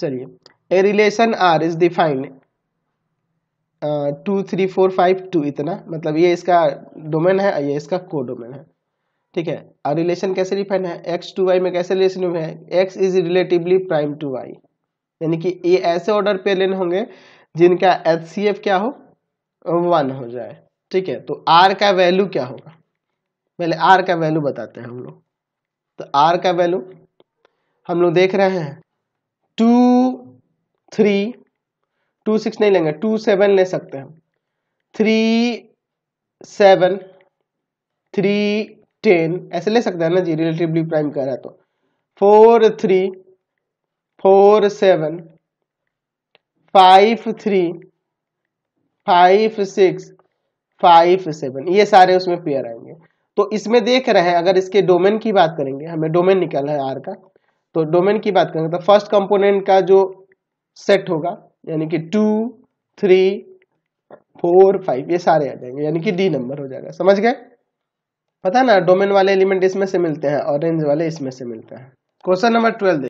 चलिए a relation R is defined two three four five two इतना मतलब ये इसका डोमेन है ये इसका को डोमेन है ठीक है और रिलेशन कैसे डिफाइन है एक्स टू वाई में कैसे रिलेशन है X is relatively prime to Y यानी कि ये ऐसे ऑर्डर पे लेने होंगे जिनका एच सी एफ क्या हो वन हो जाए ठीक है तो आर का वैल्यू क्या होगा पहले आर का वैल्यू बताते हैं हम लोग तो आर का वैल्यू हम लोग देख रहे हैं टू थ्री टू सिक्स नहीं लेंगे टू सेवन ले सकते हैं थ्री सेवन थ्री टेन ऐसे ले सकते हैं ना जी रिलेटिवली प्राइम कह रहा है तो four three four seven five three five six five seven ये सारे उसमें पेयर आएंगे तो इसमें देख रहे हैं अगर इसके डोमेन की बात करेंगे हमें डोमेन निकाला है आर का तो डोमेन की बात करेंगे तो फर्स्ट कंपोनेंट का जो सेट होगा यानी कि टू थ्री फोर फाइव ये सारे आ जाएंगे यानी कि डी नंबर हो जाएगा समझ गए पता है ना डोमेन वाले एलिमेंट इसमें से मिलते हैं ऑरेंज वाले इसमें से मिलते हैं क्वेश्चन नंबर ट्वेल्व